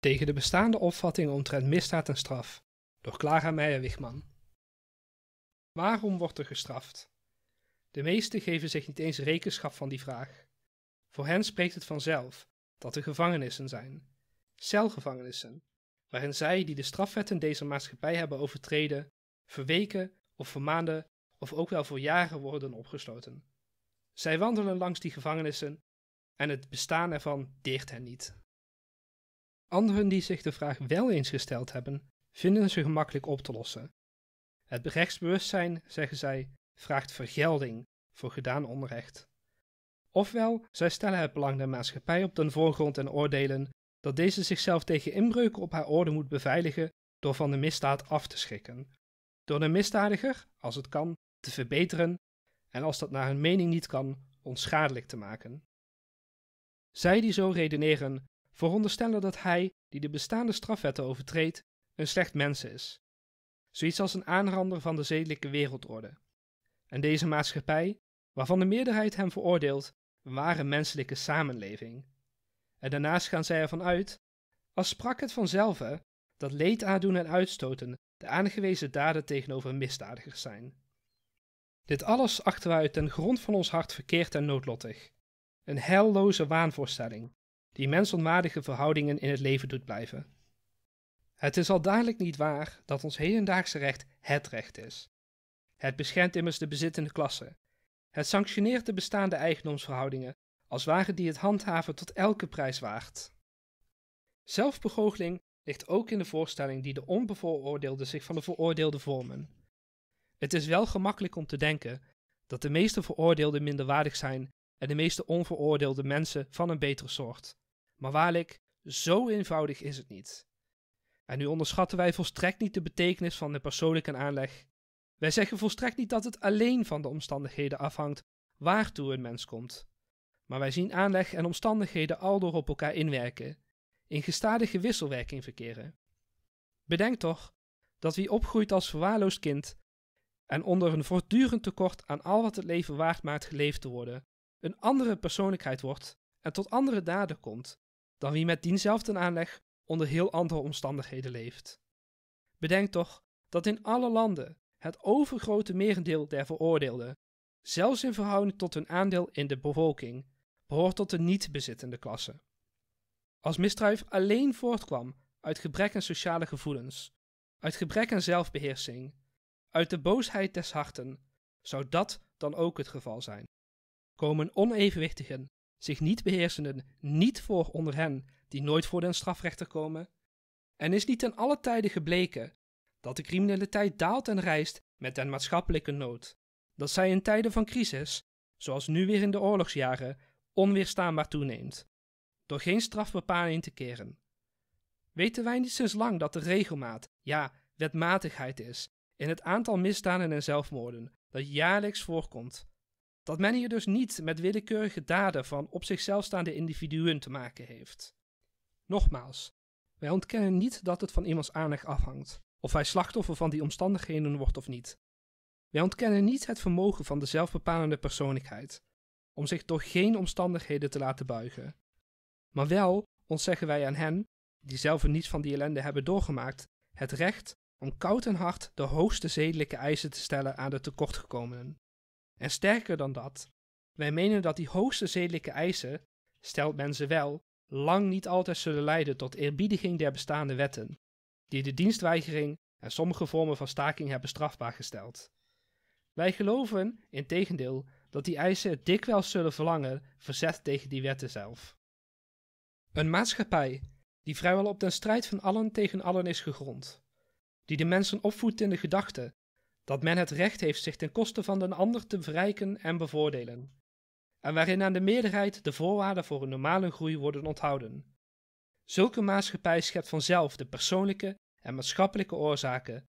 Tegen de bestaande opvattingen omtrent misdaad en straf door Clara meijer Waarom wordt er gestraft? De meesten geven zich niet eens rekenschap van die vraag. Voor hen spreekt het vanzelf dat er gevangenissen zijn, celgevangenissen, waarin zij die de strafwetten deze maatschappij hebben overtreden, verweken of voor maanden of ook wel voor jaren worden opgesloten. Zij wandelen langs die gevangenissen en het bestaan ervan deert hen niet. Anderen die zich de vraag wel eens gesteld hebben, vinden ze gemakkelijk op te lossen. Het rechtsbewustzijn, zeggen zij, vraagt vergelding voor gedaan onrecht. Ofwel, zij stellen het belang der maatschappij op den voorgrond en oordelen dat deze zichzelf tegen inbreuken op haar orde moet beveiligen door van de misdaad af te schrikken. Door de misdadiger, als het kan, te verbeteren en als dat naar hun mening niet kan, onschadelijk te maken. Zij die zo redeneren, veronderstellen dat hij, die de bestaande strafwetten overtreedt, een slecht mens is. Zoiets als een aanrander van de zedelijke wereldorde. En deze maatschappij, waarvan de meerderheid hem veroordeelt, een ware menselijke samenleving. En daarnaast gaan zij ervan uit, als sprak het vanzelf dat leed aandoen en uitstoten de aangewezen daden tegenover misdadigers zijn. Dit alles achten wij uit ten grond van ons hart verkeerd en noodlottig. Een heilloze waanvoorstelling, die mensonwaardige verhoudingen in het leven doet blijven. Het is al duidelijk niet waar dat ons hedendaagse recht het recht is. Het beschermt immers de bezittende klasse. Het sanctioneert de bestaande eigendomsverhoudingen als wagen die het handhaven tot elke prijs waard. Zelfbegoocheling ligt ook in de voorstelling die de onbevooroordeelde zich van de veroordeelde vormen. Het is wel gemakkelijk om te denken dat de meeste veroordeelden minderwaardig zijn en de meeste onveroordeelde mensen van een betere soort. Maar waarlijk, zo eenvoudig is het niet. En nu onderschatten wij volstrekt niet de betekenis van de persoonlijke aanleg. Wij zeggen volstrekt niet dat het alleen van de omstandigheden afhangt waartoe een mens komt. Maar wij zien aanleg en omstandigheden aldoor op elkaar inwerken, in gestadige wisselwerking verkeren. Bedenk toch dat wie opgroeit als verwaarloosd kind en onder een voortdurend tekort aan al wat het leven waard maakt geleefd te worden, een andere persoonlijkheid wordt en tot andere daden komt, dan wie met diezelfde aanleg onder heel andere omstandigheden leeft. Bedenk toch dat in alle landen het overgrote merendeel der veroordeelden, zelfs in verhouding tot hun aandeel in de bevolking, behoort tot de niet-bezittende klasse. Als misdrijf alleen voortkwam uit gebrek aan sociale gevoelens, uit gebrek aan zelfbeheersing, uit de boosheid des harten, zou dat dan ook het geval zijn. Komen onevenwichtigen zich niet beheersenden niet voor onder hen die nooit voor den strafrechter komen? En is niet ten alle tijde gebleken dat de criminaliteit daalt en rijst met den maatschappelijke nood, dat zij in tijden van crisis, zoals nu weer in de oorlogsjaren, onweerstaanbaar toeneemt, door geen strafbepaling in te keren? Weten wij niet sinds lang dat de regelmaat, ja, wetmatigheid is in het aantal misdaden en zelfmoorden dat jaarlijks voorkomt dat men hier dus niet met willekeurige daden van op zichzelf staande individuen te maken heeft. Nogmaals, wij ontkennen niet dat het van iemands aanleg afhangt, of hij slachtoffer van die omstandigheden wordt of niet. Wij ontkennen niet het vermogen van de zelfbepalende persoonlijkheid om zich door geen omstandigheden te laten buigen. Maar wel ontzeggen wij aan hen, die zelf niets van die ellende hebben doorgemaakt, het recht om koud en hard de hoogste zedelijke eisen te stellen aan de tekortgekomenen. En sterker dan dat, wij menen dat die hoogste zedelijke eisen, stelt men ze wel, lang niet altijd zullen leiden tot eerbiediging der bestaande wetten, die de dienstweigering en sommige vormen van staking hebben strafbaar gesteld. Wij geloven, integendeel, dat die eisen dikwijls zullen verlangen verzet tegen die wetten zelf. Een maatschappij die vrijwel op den strijd van allen tegen allen is gegrond, die de mensen opvoedt in de gedachte dat men het recht heeft zich ten koste van een ander te verrijken en bevoordelen, en waarin aan de meerderheid de voorwaarden voor een normale groei worden onthouden. Zulke maatschappij schept vanzelf de persoonlijke en maatschappelijke oorzaken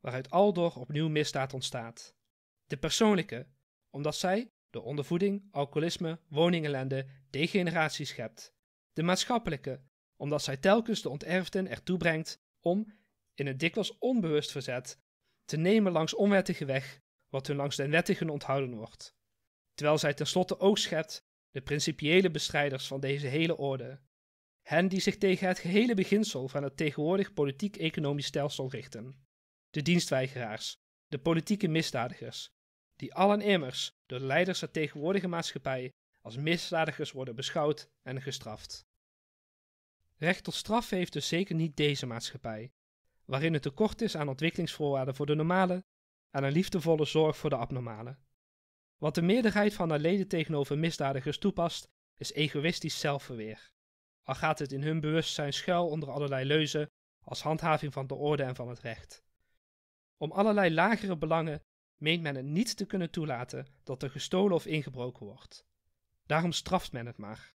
waaruit aldoor opnieuw misdaad ontstaat. De persoonlijke, omdat zij door ondervoeding, alcoholisme, woningelende degeneratie schept. De maatschappelijke, omdat zij telkens de onterfden ertoe brengt om, in een dikwijls onbewust verzet, te nemen langs onwettige weg, wat hun langs den wettigen onthouden wordt. Terwijl zij tenslotte ook schept de principiële bestrijders van deze hele orde, hen die zich tegen het gehele beginsel van het tegenwoordig politiek-economisch stelsel richten, de dienstweigeraars, de politieke misdadigers, die allen immers door de leiders der tegenwoordige maatschappij als misdadigers worden beschouwd en gestraft. Recht tot straf heeft dus zeker niet deze maatschappij, waarin het tekort is aan ontwikkelingsvoorwaarden voor de normale en een liefdevolle zorg voor de abnormale. Wat de meerderheid van haar leden tegenover misdadigers toepast, is egoïstisch zelfverweer. Al gaat het in hun bewustzijn schuil onder allerlei leuzen als handhaving van de orde en van het recht. Om allerlei lagere belangen meent men het niet te kunnen toelaten dat er gestolen of ingebroken wordt. Daarom straft men het maar.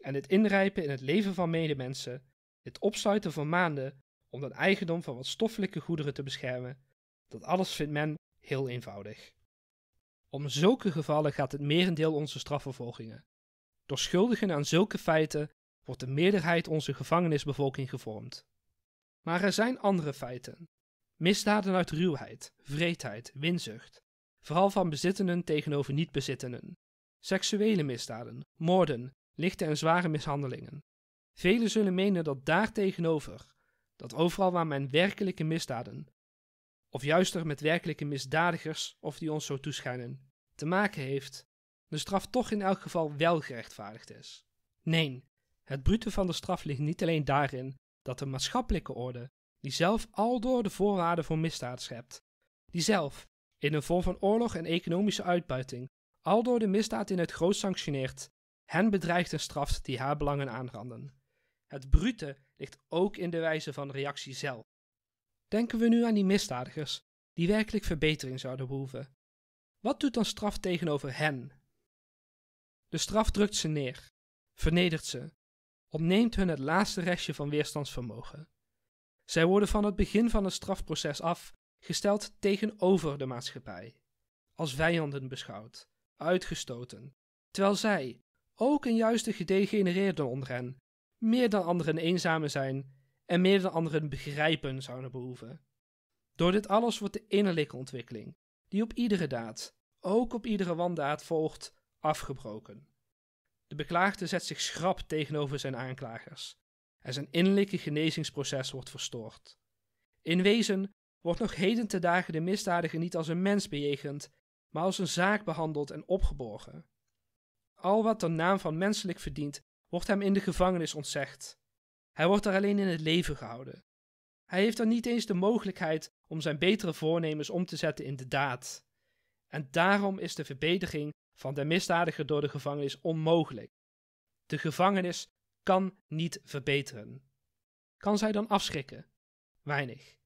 En het inrijpen in het leven van medemensen, het opsluiten van maanden om dat eigendom van wat stoffelijke goederen te beschermen, dat alles vindt men heel eenvoudig. Om zulke gevallen gaat het merendeel onze strafvervolgingen. Door schuldigen aan zulke feiten wordt de meerderheid onze gevangenisbevolking gevormd. Maar er zijn andere feiten. Misdaden uit ruwheid, vreedheid, winzucht, vooral van bezittenden tegenover niet-bezittenden. Seksuele misdaden, moorden, lichte en zware mishandelingen. Velen zullen menen dat daartegenover dat overal waar men werkelijke misdaden, of juister met werkelijke misdadigers, of die ons zo toeschijnen, te maken heeft, de straf toch in elk geval wel gerechtvaardigd is. Nee, het brute van de straf ligt niet alleen daarin dat de maatschappelijke orde, die zelf al door de voorwaarden voor misdaad schept, die zelf, in een vorm van oorlog en economische uitbuiting, al door de misdaad in het groot sanctioneert, hen bedreigt en straft die haar belangen aanranden. Het brute ligt ook in de wijze van reactie zelf. Denken we nu aan die misdadigers, die werkelijk verbetering zouden behoeven. Wat doet dan straf tegenover hen? De straf drukt ze neer, vernedert ze, ontneemt hun het laatste restje van weerstandsvermogen. Zij worden van het begin van het strafproces af gesteld tegenover de maatschappij, als vijanden beschouwd, uitgestoten, terwijl zij, ook een juiste de gedegenereerden onder hen, meer dan anderen eenzamer zijn en meer dan anderen begrijpen zouden behoeven. Door dit alles wordt de innerlijke ontwikkeling, die op iedere daad, ook op iedere wandaad volgt, afgebroken. De beklaagde zet zich schrap tegenover zijn aanklagers en zijn innerlijke genezingsproces wordt verstoord. In wezen wordt nog heden te dagen de misdadiger niet als een mens bejegend, maar als een zaak behandeld en opgeborgen. Al wat de naam van menselijk verdient, wordt hem in de gevangenis ontzegd. Hij wordt daar alleen in het leven gehouden. Hij heeft dan niet eens de mogelijkheid om zijn betere voornemens om te zetten in de daad. En daarom is de verbetering van de misdadiger door de gevangenis onmogelijk. De gevangenis kan niet verbeteren. Kan zij dan afschrikken? Weinig.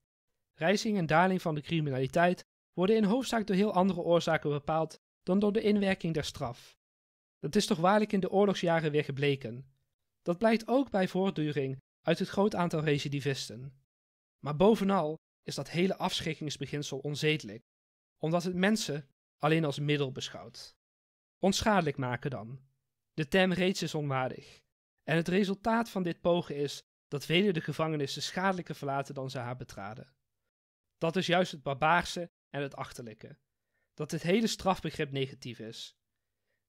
Rijzing en daling van de criminaliteit worden in hoofdzaak door heel andere oorzaken bepaald dan door de inwerking der straf. Dat is toch waarlijk in de oorlogsjaren weer gebleken. Dat blijkt ook bij voortduring uit het groot aantal recidivisten. Maar bovenal is dat hele afschrikkingsbeginsel onzedelijk, omdat het mensen alleen als middel beschouwt. Onschadelijk maken dan. De term reeds is onwaardig. En het resultaat van dit pogen is dat velen de gevangenissen schadelijker verlaten dan ze haar betraden. Dat is juist het barbaarse en het achterlijke. Dat dit hele strafbegrip negatief is.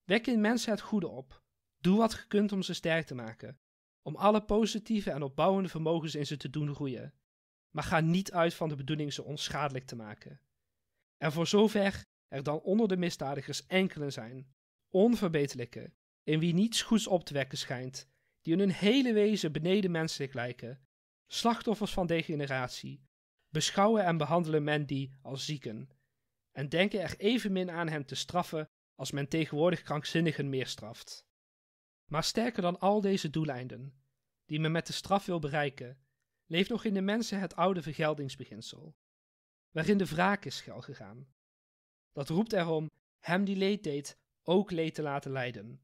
Wek in mensen het goede op. Doe wat je kunt om ze sterk te maken. Om alle positieve en opbouwende vermogens in ze te doen groeien. Maar ga niet uit van de bedoeling ze onschadelijk te maken. En voor zover er dan onder de misdadigers enkelen zijn, onverbeterlijke, in wie niets goeds op te wekken schijnt, die in hun hele wezen beneden menselijk lijken, slachtoffers van degeneratie, beschouwen en behandelen men die als zieken, en denken er evenmin aan hen te straffen als men tegenwoordig krankzinnigen meer straft. Maar sterker dan al deze doeleinden, die men met de straf wil bereiken, leeft nog in de mensen het oude vergeldingsbeginsel, waarin de wraak is schel gegaan. Dat roept erom hem die leed deed ook leed te laten lijden.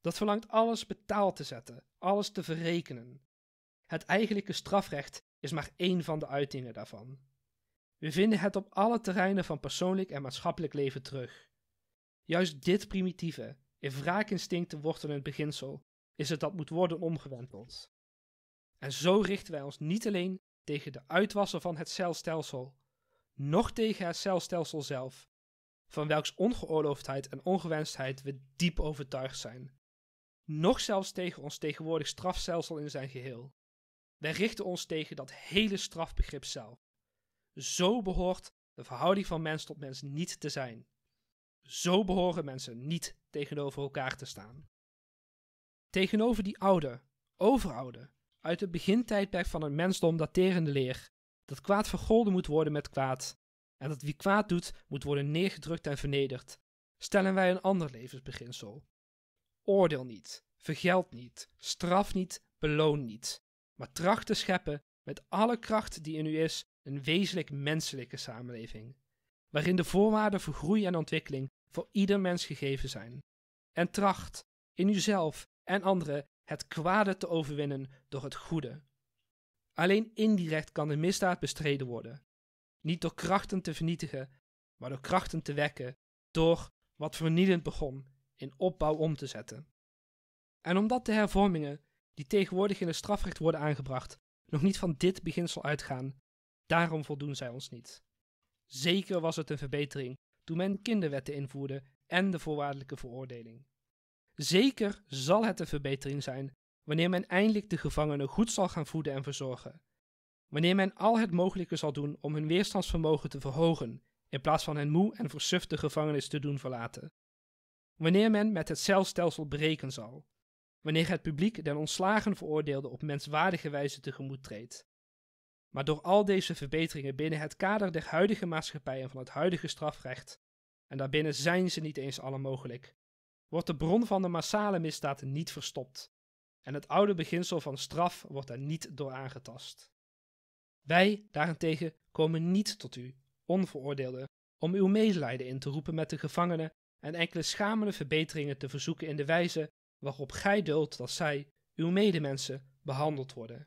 Dat verlangt alles betaald te zetten, alles te verrekenen. Het eigenlijke strafrecht is maar één van de uitingen daarvan. We vinden het op alle terreinen van persoonlijk en maatschappelijk leven terug. Juist dit primitieve, in wraakinstincten wortelend beginsel, is het dat moet worden omgewenteld. En zo richten wij ons niet alleen tegen de uitwassen van het celstelsel, noch tegen het celstelsel zelf, van welks ongeoorloofdheid en ongewenstheid we diep overtuigd zijn, noch zelfs tegen ons tegenwoordig strafstelsel in zijn geheel. Wij richten ons tegen dat hele strafbegrip zelf. Zo behoort de verhouding van mens tot mens niet te zijn. Zo behoren mensen niet tegenover elkaar te staan. Tegenover die oude, overoude, uit het begintijdperk van het mensdom daterende leer, dat kwaad vergolden moet worden met kwaad, en dat wie kwaad doet moet worden neergedrukt en vernederd, stellen wij een ander levensbeginsel. Oordeel niet, vergeld niet, straf niet, beloon niet, maar tracht te scheppen met alle kracht die in u is een wezenlijk menselijke samenleving, waarin de voorwaarden voor groei en ontwikkeling voor ieder mens gegeven zijn. En tracht in uzelf en anderen het kwade te overwinnen door het goede. Alleen indirect kan de misdaad bestreden worden. Niet door krachten te vernietigen, maar door krachten te wekken, door wat vernielend begon in opbouw om te zetten. En omdat de hervormingen die tegenwoordig in het strafrecht worden aangebracht nog niet van dit beginsel uitgaan, daarom voldoen zij ons niet. Zeker was het een verbetering toen men kinderwetten invoerde en de voorwaardelijke veroordeling. Zeker zal het een verbetering zijn wanneer men eindelijk de gevangenen goed zal gaan voeden en verzorgen. Wanneer men al het mogelijke zal doen om hun weerstandsvermogen te verhogen, in plaats van hen moe en versuft de gevangenis te doen verlaten. Wanneer men met het celstelsel breken zal. Wanneer het publiek den ontslagen veroordeelde op menswaardige wijze tegemoet treedt. Maar door al deze verbeteringen binnen het kader der huidige maatschappij en van het huidige strafrecht, en daarbinnen zijn ze niet eens alle mogelijk, wordt de bron van de massale misdaad niet verstopt. En het oude beginsel van straf wordt daar niet door aangetast. Wij daarentegen komen niet tot u, onveroordeelden, om uw medelijden in te roepen met de gevangenen en enkele schamele verbeteringen te verzoeken in de wijze waarop gij duldt dat zij, uw medemensen, behandeld worden.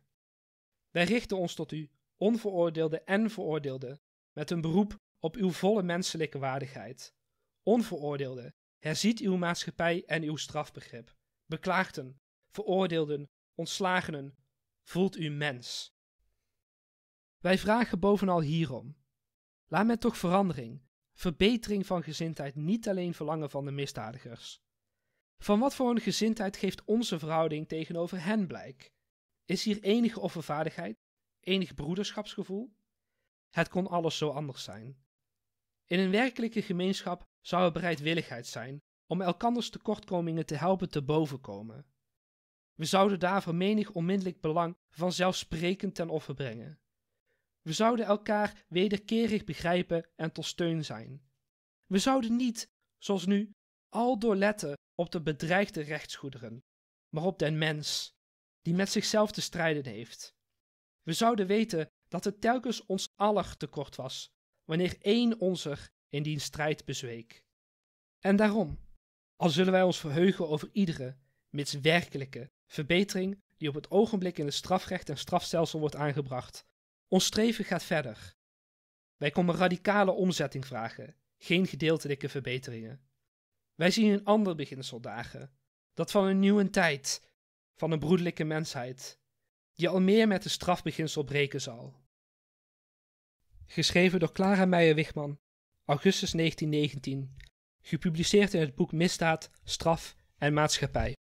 Wij richten ons tot u, onveroordeelde en veroordeelde, met een beroep op uw volle menselijke waardigheid. Onveroordeelde, herziet uw maatschappij en uw strafbegrip. Beklaagden, veroordeelden, ontslagenen, voelt u mens. Wij vragen bovenal hierom. Laat men toch verandering, verbetering van gezindheid niet alleen verlangen van de misdadigers. Van wat voor een gezindheid geeft onze verhouding tegenover hen blijk? Is hier enige offervaardigheid, enig broederschapsgevoel? Het kon alles zo anders zijn. In een werkelijke gemeenschap zou er bereidwilligheid zijn om elkanders tekortkomingen te helpen te bovenkomen. We zouden daarvoor menig onmiddellijk belang vanzelfsprekend ten offer brengen. We zouden elkaar wederkerig begrijpen en tot steun zijn. We zouden niet, zoals nu, al door letten op de bedreigde rechtsgoederen, maar op den mens die met zichzelf te strijden heeft. We zouden weten dat het telkens ons aller tekort was, wanneer één onzer in die strijd bezweek. En daarom, al zullen wij ons verheugen over iedere, mits werkelijke, verbetering die op het ogenblik in het strafrecht en strafstelsel wordt aangebracht, ons streven gaat verder. Wij komen radicale omzetting vragen, geen gedeeltelijke verbeteringen. Wij zien een ander beginsel dagen, dat van een nieuwe tijd, van een broedelijke mensheid, die al meer met de strafbeginsel breken zal. Geschreven door Clara Meijer-Wichman, augustus 1919, gepubliceerd in het boek Misdaad, Straf en Maatschappij.